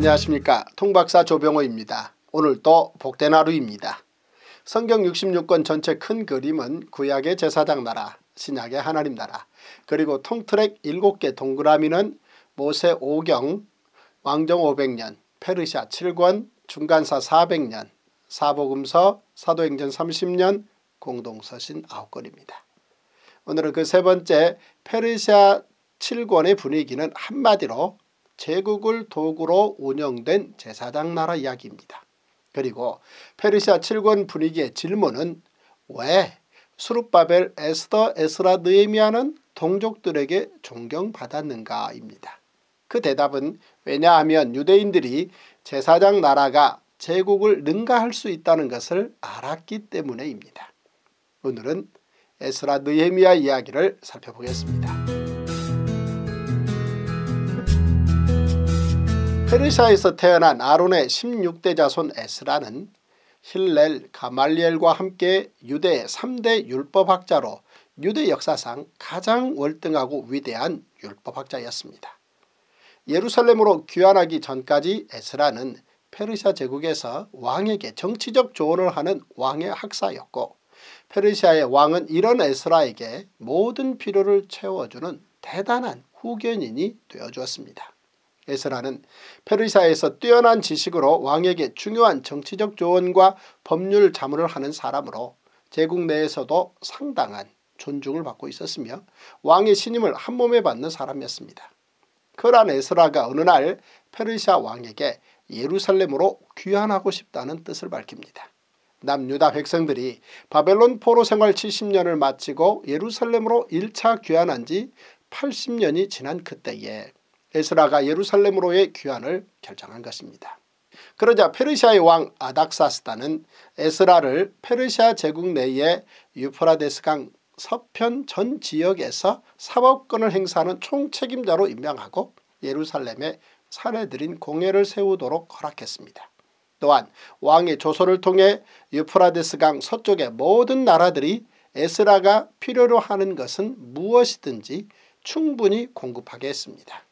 안녕하십니까 통박사 조병호입니다. 오늘도 복된 하루입니다. 성경 66권 전체 큰 그림은 구약의 제사장 나라, 신약의 하나님 나라, 그리고 통트랙 7개 동그라미는 모세 5경, 왕정 500년, 페르시아 7권, 중간사 400년, 사복음서, 사도행전 30년, 공동서신 9권입니다. 오늘은 그 세 번째 페르시아 7권의 분위기는 한마디로 제국을 도구로 운영된 제사장 나라 이야기입니다. 그리고 페르시아 7권 분위기의 질문은 왜 수룹바벨 에스더 에스라 느에미아는 동족들에게 존경받았는가입니다. 그 대답은 왜냐하면 유대인들이 제사장 나라가 제국을 능가할 수 있다는 것을 알았기 때문에입니다. 오늘은 에스라 느헤미야 이야기를 살펴보겠습니다. 페르시아에서 태어난 아론의 16대 자손 에스라는 힐렐 가말리엘과 함께 유대 3대 율법학자로 유대 역사상 가장 월등하고 위대한 율법학자였습니다. 예루살렘으로 귀환하기 전까지 에스라는 페르시아 제국에서 왕에게 정치적 조언을 하는 왕의 학사였고 페르시아의 왕은 이런 에스라에게 모든 필요를 채워주는 대단한 후견인이 되어주었습니다. 에스라는 페르시아에서 뛰어난 지식으로 왕에게 중요한 정치적 조언과 법률 자문을 하는 사람으로 제국 내에서도 상당한 존중을 받고 있었으며 왕의 신임을 한몸에 받는 사람이었습니다. 그러한 에스라가 어느 날 페르시아 왕에게 예루살렘으로 귀환하고 싶다는 뜻을 밝힙니다. 남유다 백성들이 바벨론 포로 생활 70년을 마치고 예루살렘으로 1차 귀환한 지 80년이 지난 그때에 에스라가 예루살렘으로의 귀환을 결정한 것입니다. 그러자 페르시아의 왕 아닥사스다는 에스라를 페르시아 제국 내의 유프라데스강 서편 전 지역에서 사법권을 행사하는 총책임자로 임명하고 예루살렘에 사례들인 공예를 세우도록 허락했습니다. 또한 왕의 조서를 통해 유프라데스강 서쪽의 모든 나라들이 에스라가 필요로 하는 것은 무엇이든지 충분히 공급하게 했습니다.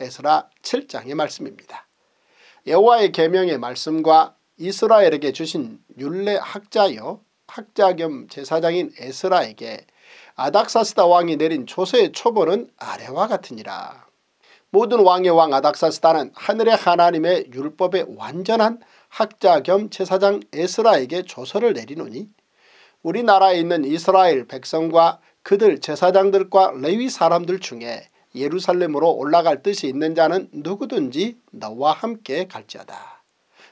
에스라 7장의 말씀입니다. 여호와의 계명의 말씀과 이스라엘에게 주신 율례 학자여 학자 겸 제사장인 에스라에게 아닥사스다 왕이 내린 조서의 초본은 아래와 같으니라. 모든 왕의 왕 아닥사스다는 하늘의 하나님의 율법에 완전한 학자 겸 제사장 에스라에게 조서를 내리노니 우리나라에 있는 이스라엘 백성과 그들 제사장들과 레위 사람들 중에 예루살렘으로 올라갈 뜻이 있는 자는 누구든지 너와 함께 갈지어다.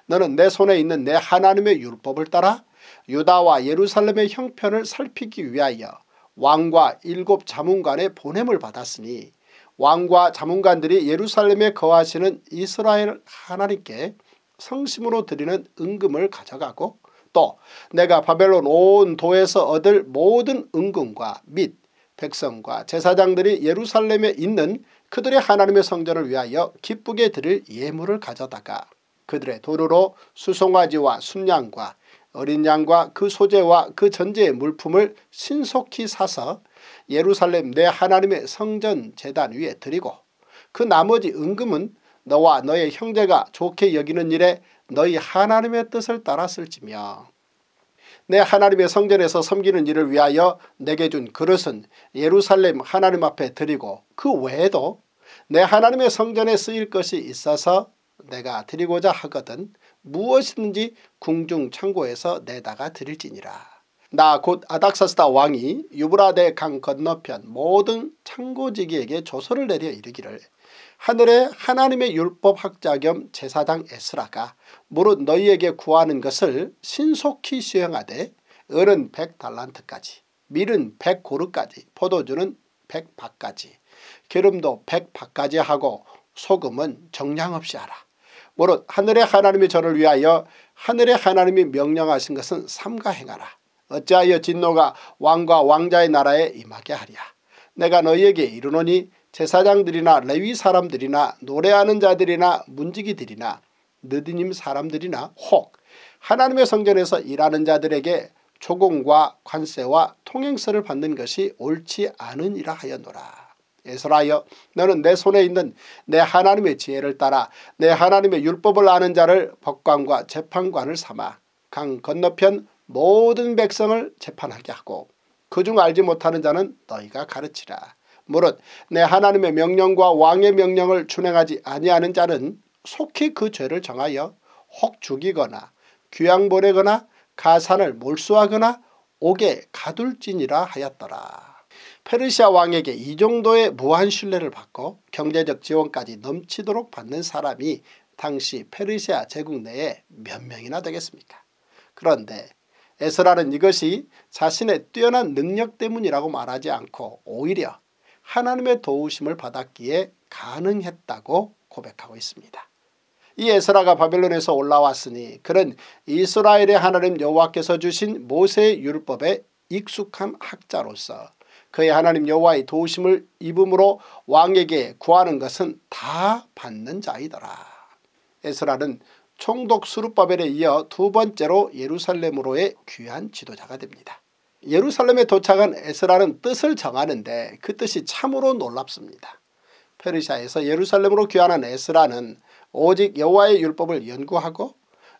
너는 내 손에 있는 내 하나님의 율법을 따라 유다와 예루살렘의 형편을 살피기 위하여 왕과 일곱 자문관의 보냄을 받았으니 왕과 자문관들이 예루살렘에 거하시는 이스라엘 하나님께 성심으로 드리는 은금을 가져가고 또 내가 바벨론 온 도에서 얻을 모든 은금과 및 백성과 제사장들이 예루살렘에 있는 그들의 하나님의 성전을 위하여 기쁘게 드릴 예물을 가져다가 그들의 도로로 수송아지와 순양과 어린 양과 그 소재와 그 전제의 물품을 신속히 사서 예루살렘 내 하나님의 성전 재단 위에 드리고 그 나머지 은금은 너와 너의 형제가 좋게 여기는 일에 너희 하나님의 뜻을 따랐을지며 내 하나님의 성전에서 섬기는 일을 위하여 내게 준 그릇은 예루살렘 하나님 앞에 드리고 그 외에도 내 하나님의 성전에 쓰일 것이 있어서 내가 드리고자 하거든 무엇이든지 궁중 창고에서 내다가 드릴지니라. 나곧 아닥사스다 왕이 유브라데 강 건너편 모든 창고지기에게 조서를 내려 이르기를 하늘에 하나님의 율법학자 겸 제사장 에스라가 무릇 너희에게 구하는 것을 신속히 수행하되 은은 100달란트까지 밀은 100고르까지 포도주는 100박까지 기름도 100박까지 하고 소금은 정량없이 하라. 무릇 하늘의 하나님이 저를 위하여 하늘의 하나님이 명령하신 것은 삼가 행하라. 어찌하여 진노가 왕과 왕자의 나라에 임하게 하랴. 내가 너희에게 이르노니 제사장들이나 레위 사람들이나 노래하는 자들이나 문지기들이나 느디님 사람들이나 혹 하나님의 성전에서 일하는 자들에게 초공과 관세와 통행세를 받는 것이 옳지 않으니라 하였노라. 에스라여 너는 내 손에 있는 내 하나님의 지혜를 따라 내 하나님의 율법을 아는 자를 법관과 재판관을 삼아 강 건너편 모든 백성을 재판하게 하고 그 중 알지 못하는 자는 너희가 가르치라. 무릇 내 하나님의 명령과 왕의 명령을 준행하지 아니하는 자는 속히 그 죄를 정하여 혹 죽이거나 귀양 보내거나 가산을 몰수하거나 옥에 가둘지니라 하였더라. 페르시아 왕에게 이 정도의 무한 신뢰를 받고 경제적 지원까지 넘치도록 받는 사람이 당시 페르시아 제국 내에 몇 명이나 되겠습니까? 그런데 에스라는 이것이 자신의 뛰어난 능력 때문이라고 말하지 않고 오히려 하나님의 도우심을 받았기에 가능했다고 고백하고 있습니다. 이 에스라가 바벨론에서 올라왔으니 그는 이스라엘의 하나님 여호와께서 주신 모세의 율법에 익숙한 학자로서 그의 하나님 여호와의 도우심을 입음으로 왕에게 구하는 것은 다 받는 자이더라. 에스라는 총독 수룹바벨에 이어 두 번째로 예루살렘으로의 귀한 지도자가 됩니다. 예루살렘에 도착한 에스라는 뜻을 정하는데 그 뜻이 참으로 놀랍습니다. 페르시아에서 예루살렘으로 귀환한 에스라는 오직 여호와의 율법을 연구하고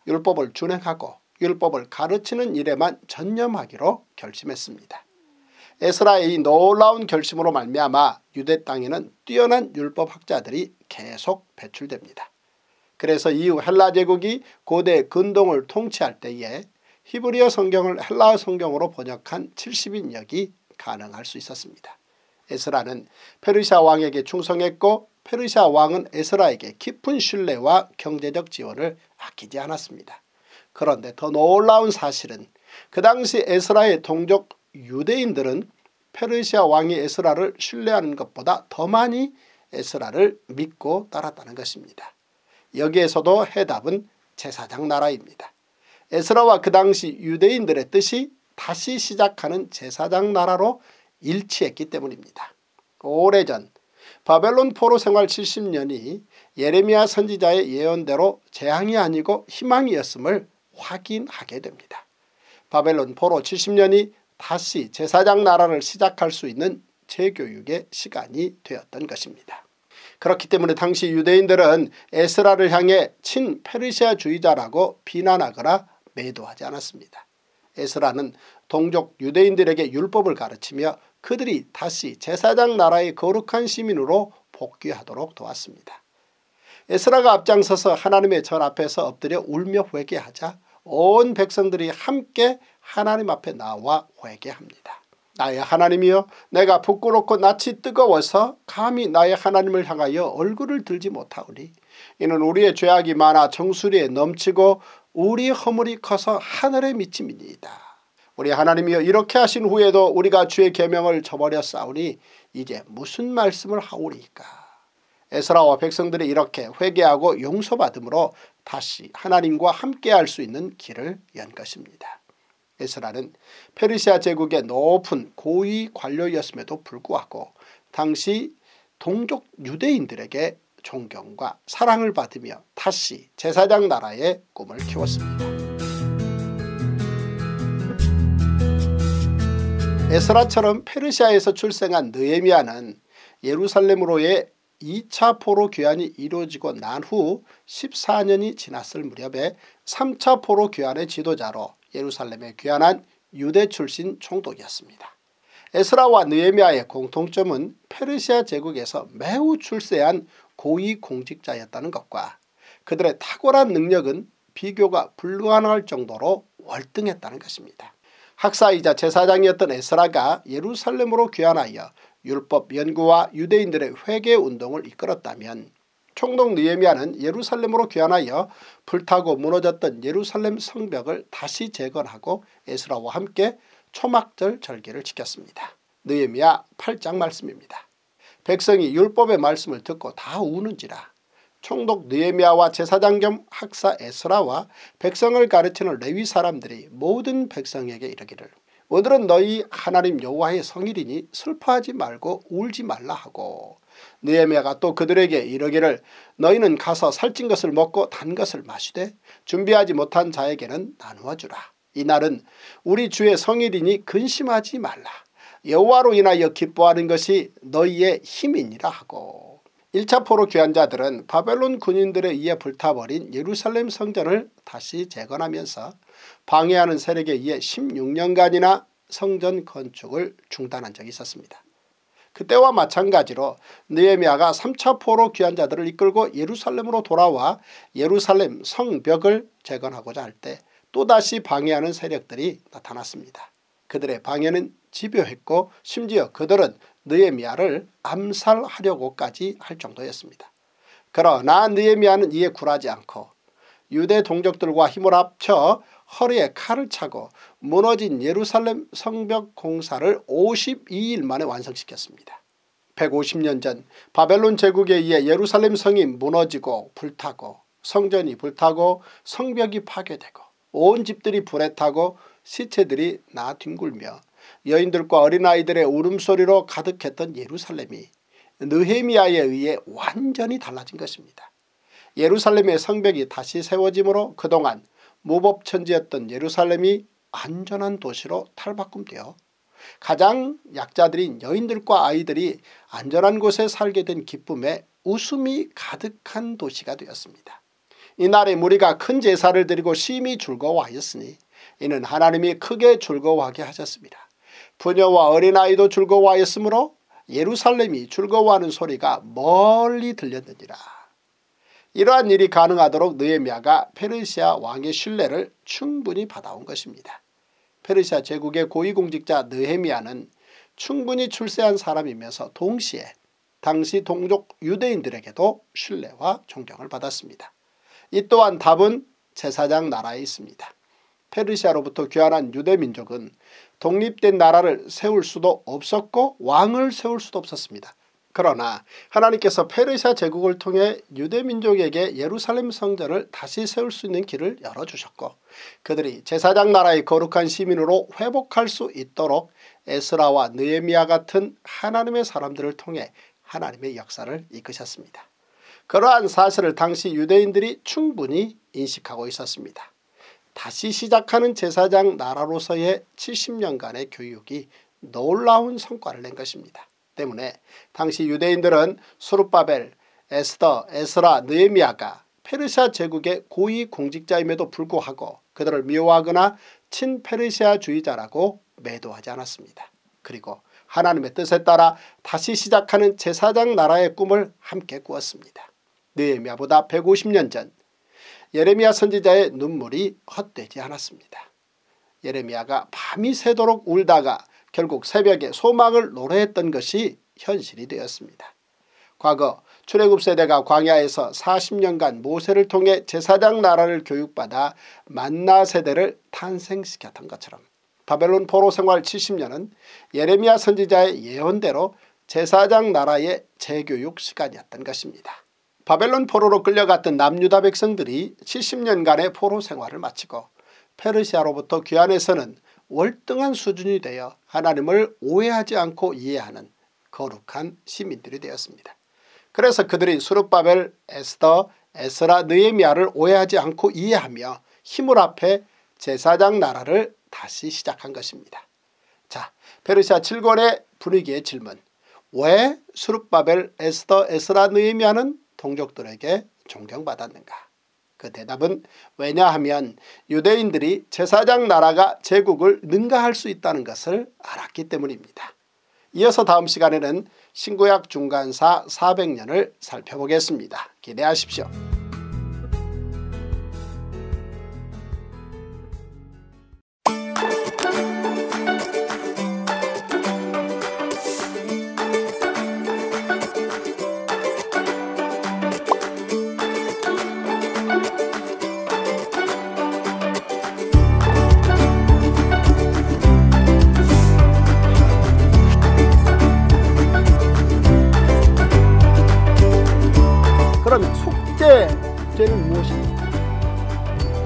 율법을 준행하고 율법을 가르치는 일에만 전념하기로 결심했습니다. 에스라의 이 놀라운 결심으로 말미암아 유대 땅에는 뛰어난 율법학자들이 계속 배출됩니다. 그래서 이후 헬라 제국이 고대 근동을 통치할 때에 히브리어 성경을 헬라 성경으로 번역한 70인역이 가능할 수 있었습니다. 에스라는 페르시아 왕에게 충성했고 페르시아 왕은 에스라에게 깊은 신뢰와 경제적 지원을 아끼지 않았습니다. 그런데 더 놀라운 사실은 그 당시 에스라의 동족 유대인들은 페르시아 왕이 에스라를 신뢰하는 것보다 더 많이 에스라를 믿고 따랐다는 것입니다. 여기에서도 해답은 제사장 나라입니다. 에스라와 그 당시 유대인들의 뜻이 다시 시작하는 제사장 나라로 일치했기 때문입니다. 오래전 바벨론 포로 생활 70년이 예레미야 선지자의 예언대로 재앙이 아니고 희망이었음을 확인하게 됩니다. 바벨론 포로 70년이 다시 제사장 나라를 시작할 수 있는 재교육의 시간이 되었던 것입니다. 그렇기 때문에 당시 유대인들은 에스라를 향해 친페르시아주의자라고 비난하거나 매도하지 않았습니다. 에스라는 동족 유대인들에게 율법을 가르치며 그들이 다시 제사장 나라의 거룩한 시민으로 복귀하도록 도왔습니다. 에스라가 앞장서서 하나님의 전 앞에서 엎드려 울며 회개하자 온 백성들이 함께 하나님 앞에 나와 회개합니다. 나의 하나님이여 내가 부끄럽고 낯이 뜨거워서 감히 나의 하나님을 향하여 얼굴을 들지 못하오니 이는 우리의 죄악이 많아 정수리에 넘치고 우리 허물이 커서 하늘에 미침이니이다. 우리 하나님이여 이렇게 하신 후에도 우리가 주의 계명을 저버렸사오니 이제 무슨 말씀을 하오리까. 에스라와 백성들이 이렇게 회개하고 용서받음으로 다시 하나님과 함께할 수 있는 길을 연 것입니다. 에스라는 페르시아 제국의 높은 고위 관료였음에도 불구하고 당시 동족 유대인들에게 존경과 사랑을 받으며 다시 제사장 나라의 꿈을 키웠습니다. 에스라처럼 페르시아에서 출생한 느에미아는 예루살렘으로의 2차 포로 귀환이 이루어지고 난 후 14년이 지났을 무렵에 3차 포로 귀환의 지도자로 예루살렘에 귀환한 유대 출신 총독이었습니다. 에스라와 느헤미야의 공통점은 페르시아 제국에서 매우 출세한 고위공직자였다는 것과 그들의 탁월한 능력은 비교가 불가능할 정도로 월등했다는 것입니다. 학사이자 제사장이었던 에스라가 예루살렘으로 귀환하여 율법 연구와 유대인들의 회개운동을 이끌었다면 총독 느에미아는 예루살렘으로 귀환하여 불타고 무너졌던 예루살렘 성벽을 다시 재건하고 에스라와 함께 초막절 절기를 지켰습니다. 느에미아 8장 말씀입니다. 백성이 율법의 말씀을 듣고 다 우는지라 총독 느에미아와 제사장 겸 학사 에스라와 백성을 가르치는 레위 사람들이 모든 백성에게 이르기를 오늘은 너희 하나님 여호와의 성일이니 슬퍼하지 말고 울지 말라 하고 느헤미야가 또 그들에게 이러기를 너희는 가서 살찐 것을 먹고 단 것을 마시되 준비하지 못한 자에게는 나누어 주라. 이날은 우리 주의 성일이니 근심하지 말라. 여호와로 인하여 기뻐하는 것이 너희의 힘이니라 하고 1차 포로 귀환자들은 바벨론 군인들에 의해 불타버린 예루살렘 성전을 다시 재건하면서 방해하는 세력에 의해 16년간이나 성전 건축을 중단한 적이 있었습니다. 그때와 마찬가지로 느에미아가 3차 포로 귀한 자들을 이끌고 예루살렘으로 돌아와 예루살렘 성벽을 재건하고자 할 때 또다시 방해하는 세력들이 나타났습니다. 그들의 방해는 집요했고 심지어 그들은 느에미아를 암살하려고까지 할 정도였습니다. 그러나 느에미아는 이에 굴하지 않고 유대 동족들과 힘을 합쳐 허리에 칼을 차고 무너진 예루살렘 성벽 공사를 52일 만에 완성시켰습니다. 150년 전 바벨론 제국에 의해 예루살렘 성이 무너지고 불타고 성전이 불타고 성벽이 파괴되고 온 집들이 불에 타고 시체들이 나 뒹굴며 여인들과 어린아이들의 울음소리로 가득했던 예루살렘이 느헤미야에 의해 완전히 달라진 것입니다. 예루살렘의 성벽이 다시 세워짐으로 그동안 무법천지였던 예루살렘이 안전한 도시로 탈바꿈되어 가장 약자들인 여인들과 아이들이 안전한 곳에 살게 된 기쁨에 웃음이 가득한 도시가 되었습니다. 이날에 무리가 큰 제사를 드리고 심히 즐거워하였으니 이는 하나님이 크게 즐거워하게 하셨습니다. 부녀와 어린아이도 즐거워하였으므로 예루살렘이 즐거워하는 소리가 멀리 들렸느니라. 이러한 일이 가능하도록 느헤미야가 페르시아 왕의 신뢰를 충분히 받아온 것입니다. 페르시아 제국의 고위공직자 느헤미야는 충분히 출세한 사람이면서 동시에 당시 동족 유대인들에게도 신뢰와 존경을 받았습니다. 이 또한 답은 제사장 나라에 있습니다. 페르시아로부터 귀환한 유대민족은 독립된 나라를 세울 수도 없었고 왕을 세울 수도 없었습니다. 그러나 하나님께서 페르시아 제국을 통해 유대 민족에게 예루살렘 성전을 다시 세울 수 있는 길을 열어주셨고 그들이 제사장 나라의 거룩한 시민으로 회복할 수 있도록 에스라와 느에미아 같은 하나님의 사람들을 통해 하나님의 역사를 이끄셨습니다. 그러한 사실을 당시 유대인들이 충분히 인식하고 있었습니다. 다시 시작하는 제사장 나라로서의 70년간의 교육이 놀라운 성과를 낸 것입니다. 때문에 당시 유대인들은 수르바벨, 에스더, 에스라, 느헤미아가 페르시아 제국의 고위 공직자임에도 불구하고 그들을 미워하거나 친페르시아주의자라고 매도하지 않았습니다. 그리고 하나님의 뜻에 따라 다시 시작하는 제사장 나라의 꿈을 함께 꾸었습니다. 느헤미야보다 150년 전 예레미야 선지자의 눈물이 헛되지 않았습니다. 예레미야가 밤이 새도록 울다가 결국 새벽에 소망을 노래했던 것이 현실이 되었습니다. 과거 출애굽 세대가 광야에서 40년간 모세를 통해 제사장 나라를 교육받아 만나 세대를 탄생시켰던 것처럼 바벨론 포로 생활 70년은 예레미야 선지자의 예언대로 제사장 나라의 재교육 시간이었던 것입니다. 바벨론 포로로 끌려갔던 남유다 백성들이 70년간의 포로 생활을 마치고 페르시아로부터 귀환해서는 월등한 수준이 되어 하나님을 오해하지 않고 이해하는 거룩한 시민들이 되었습니다. 그래서 그들이 수룻바벨 에스더, 에스라, 느에미아를 오해하지 않고 이해하며 힘을 앞에 제사장 나라를 다시 시작한 것입니다. 자, 페르시아 7권의 분위기의 질문. 왜수룻바벨 에스더, 에스라, 느에미아는 동족들에게 존경받았는가? 그 대답은 왜냐하면 유대인들이 제사장 나라가 제국을 능가할 수 있다는 것을 알았기 때문입니다. 이어서 다음 시간에는 신구약 중간사 400년을 살펴보겠습니다. 기대하십시오.